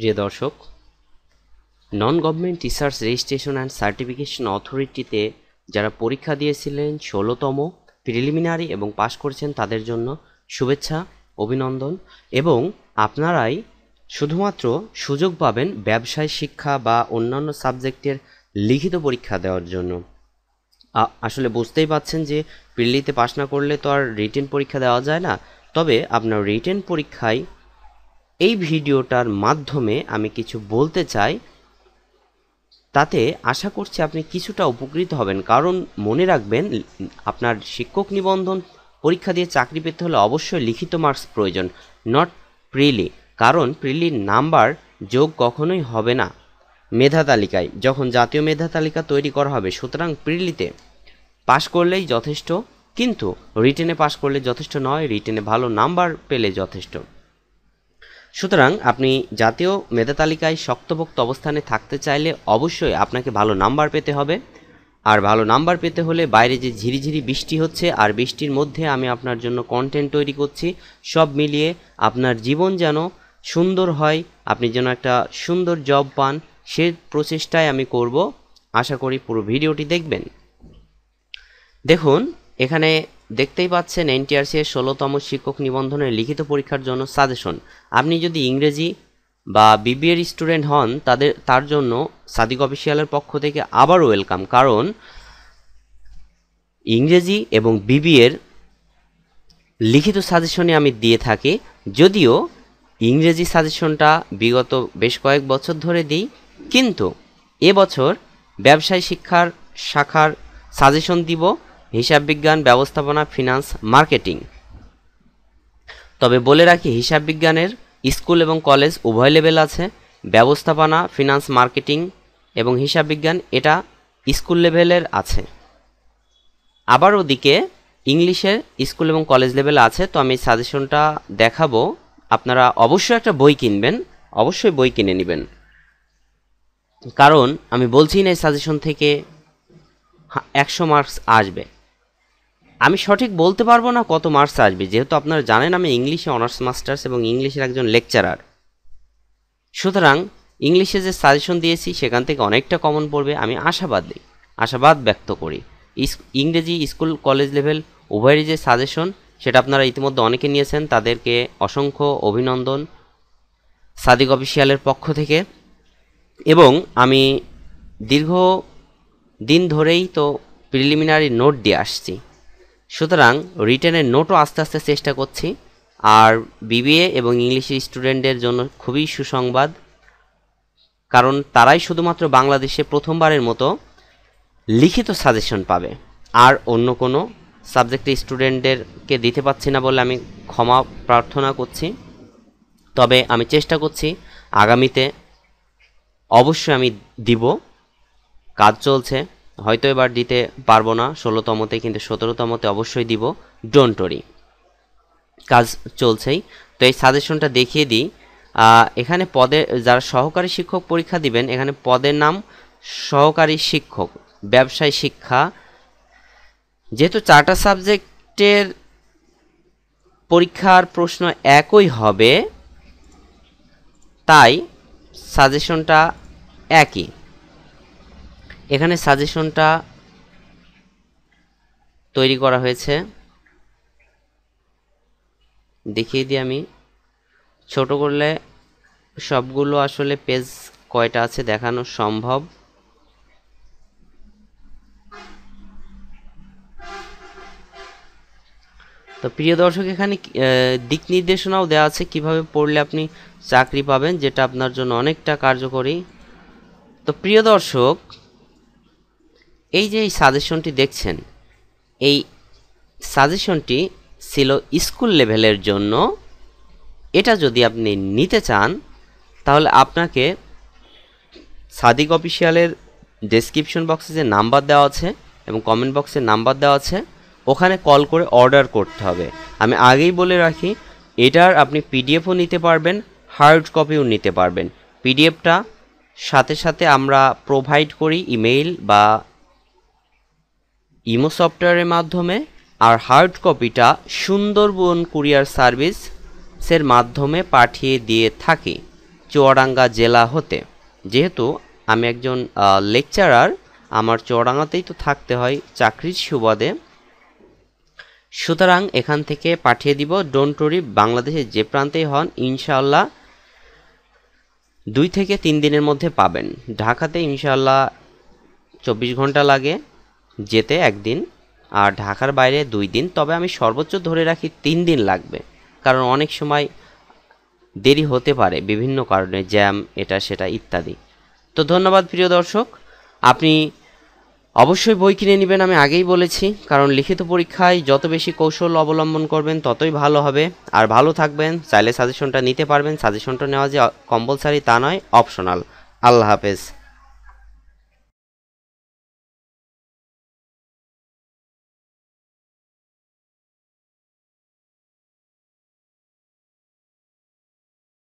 প্রিয় দর্শক non government research registration and certification অথরিটিতে যারা পরীক্ষা দিয়েছিলেন ষোলোতম প্রিলিমিনারি এবং পাশ করেছেন তাদের জন্য শুভেচ্ছা অভিনন্দন এবং আপনারাই শুধুমাত্র সুযোগ পাবেন ব্যবসায় শিক্ষা বা অন্যান্য সাবজেক্টের লিখিত পরীক্ষা দেওয়ার জন্য আসলে বুঝতেই পাচ্ছেন যে পিল্লিতে পাশ না করলে তো আর রিটেন পরীক্ষা দেওয়া যায় না তবে আপনার রিটেন পরীক্ষায় এই ভিডিওটার মাধ্যমে আমি কিছু বলতে চাই তাতে আশা করছি আপনি কিছুটা উপকৃত হবেন কারণ মনে রাখবেন আপনার শিক্ষক নিবন্ধন পরীক্ষা দিয়ে চাকরি পেতে হলে অবশ্যই লিখিত মার্কস প্রয়োজন নট প্রিলি কারণ প্রিলির নাম্বার যোগ কখনোই হবে না মেধা তালিকায় যখন জাতীয় মেধা তালিকা তৈরি করা হবে সুতরাং প্রিলিতে পাশ করলেই যথেষ্ট কিন্তু রিটেনে পাশ করলে যথেষ্ট নয় রিটেনে ভালো নাম্বার পেলে যথেষ্ট সুতরাং আপনি জাতীয় মেধা তালিকায় শক্তভোক্ত অবস্থানে থাকতে চাইলে অবশ্যই আপনাকে ভালো নাম্বার পেতে হবে আর ভালো নাম্বার পেতে হলে বাইরে যে ঝিরিঝিরি বৃষ্টি হচ্ছে আর বৃষ্টির মধ্যে আমি আপনার জন্য কন্টেন্ট তৈরি করছি সব মিলিয়ে আপনার জীবন যেন সুন্দর হয় আপনি যেন একটা সুন্দর জব পান সে প্রচেষ্টায় আমি করব আশা করি পুরো ভিডিওটি দেখবেন দেখুন এখানে দেখতেই পাচ্ছেন এনটিআরসি এর ষোলোতম শিক্ষক নিবন্ধনের লিখিত পরীক্ষার জন্য সাজেশন আপনি যদি ইংরেজি বা বিবিএর স্টুডেন্ট হন তাদের তার জন্য সাদিক অফিসিয়ালের পক্ষ থেকে আবার ওয়েলকাম কারণ ইংরেজি এবং বিবিএর লিখিত সাজেশনে আমি দিয়ে থাকি যদিও ইংরেজি সাজেশনটা বিগত বেশ কয়েক বছর ধরে দিই কিন্তু এবছর ব্যবসায় শিক্ষার শাখার সাজেশন দিব হিসাববিজ্ঞান ব্যবস্থাপনা ফিনান্স মার্কেটিং তবে বলে রাখি হিসাববিজ্ঞানের স্কুল এবং কলেজ উভয় লেভেল আছে ব্যবস্থাপনা ফিনান্স মার্কেটিং এবং হিসাববিজ্ঞান এটা স্কুল লেভেলের আছে আবার ওদিকে ইংলিশের স্কুল এবং কলেজ লেভেল আছে তো আমি সাজেশনটা দেখাবো আপনারা অবশ্যই একটা বই কিনবেন অবশ্যই বই কিনে নেবেন কারণ আমি বলছি না এই সাজেশন থেকে একশো মার্কস আসবে আমি সঠিক বলতে পারবো না কত মার্কস আসবে যেহেতু আপনারা জানেন আমি ইংলিশে অনার্স মাস্টার্স এবং ইংলিশের একজন লেকচারার সুতরাং ইংলিশে যে সাজেশন দিয়েছি সেখান থেকে অনেকটা কমন পড়বে আমি আশাবাদী আশাবাদ ব্যক্ত করি ইংরেজি স্কুল কলেজ লেভেল উভয়েরই যে সাজেশন সেটা আপনারা ইতিমধ্যে অনেকে নিয়েছেন তাদেরকে অসংখ্য অভিনন্দন সাদিক অফিসিয়ালের পক্ষ থেকে এবং আমি দীর্ঘ দিন ধরেই তো প্রিলিমিনারি নোট দিয়ে আসছি সুতরাং রিটেনের নোটও আস্তে আস্তে চেষ্টা করছি আর বিবিএ এবং ইংলিশের স্টুডেন্টদের জন্য খুবই সুসংবাদ কারণ তারাই শুধুমাত্র বাংলাদেশে প্রথমবারের মতো লিখিত সাজেশন পাবে আর অন্য কোনো সাবজেক্টের স্টুডেন্টদেরকে দিতে পারছি না বলে আমি ক্ষমা প্রার্থনা করছি তবে আমি চেষ্টা করছি আগামীতে অবশ্যই আমি দিব কাজ চলছে হয়তো এবার দিতে পারবো না ষোলোতমতে কিন্তু সতেরোতমতে অবশ্যই দিব ডোন্ট ওরি কাজ চলছেই তো এই সাজেশনটা দেখিয়ে দিই এখানে পদে যারা সহকারী শিক্ষক পরীক্ষা দিবেন এখানে পদের নাম সহকারী শিক্ষক ব্যবসায় শিক্ষা যেহেতু চারটা সাবজেক্টের পরীক্ষার প্রশ্ন একই হবে তাই সাজেশনটা একই এখানে সাজেশনটা তৈরি করা হয়েছে দেখিয়ে দিই আমি ছোট করলে সবগুলো আসলে পেজ কয়টা আছে দেখানো সম্ভব তো প্রিয় দর্শক এখানে দিক নির্দেশনাও দেওয়া আছে কিভাবে পড়লে আপনি চাকরি পাবেন যেটা আপনার জন্য অনেকটা কার্যকরী তো প্রিয় দর্শক এই যে এই সাজেশনটি দেখছেন এই সাজেশনটি ছিল স্কুল লেভেলের জন্য এটা যদি আপনি নিতে চান তাহলে আপনাকে সাদিক অফিসিয়ালের ডেসক্রিপশন বক্সে যে নাম্বার দেওয়া আছে এবং কমেন্ট বক্সে নাম্বার দেওয়া আছে ওখানে কল করে অর্ডার করতে হবে আমি আগেই বলে রাখি এটার আপনি পিডিএফও নিতে পারবেন হার্ড কপিও নিতে পারবেন পিডিএফটা সাথে সাথে আমরা প্রোভাইড করি ইমেইল বা ইমো সফটওয়্যারের মাধ্যমে আর হার্ড কপিটা সুন্দরবন কুরিয়ার সার্ভিসের মাধ্যমে পাঠিয়ে দিয়ে থাকি চুয়াডাঙ্গা জেলা হতে যেহেতু আমি একজন লেকচারার আমার চুয়াডাঙ্গাতেই তো থাকতে হয় চাকরির সুবাদে সুতরাং এখান থেকে পাঠিয়ে দিব ওরি বাংলাদেশে যে প্রান্তেই হন ইনশাল্লাহ দুই থেকে তিন দিনের মধ্যে পাবেন ঢাকাতে ইনশাল্লাহ চব্বিশ ঘন্টা লাগে যেতে একদিন আর ঢাকার বাইরে দুই দিন তবে আমি সর্বোচ্চ ধরে রাখি তিন দিন লাগবে কারণ অনেক সময় দেরি হতে পারে বিভিন্ন কারণে জ্যাম এটা সেটা ইত্যাদি তো ধন্যবাদ প্রিয় দর্শক আপনি অবশ্যই বই কিনে নেবেন আমি আগেই বলেছি কারণ লিখিত পরীক্ষায় যত বেশি কৌশল অবলম্বন করবেন ততই ভালো হবে আর ভালো থাকবেন চাইলে সাজেশনটা নিতে পারবেন সাজেশনটা নেওয়া যে কম্পালসারি তা নয় অপশনাল আল্লাহ হাফেজ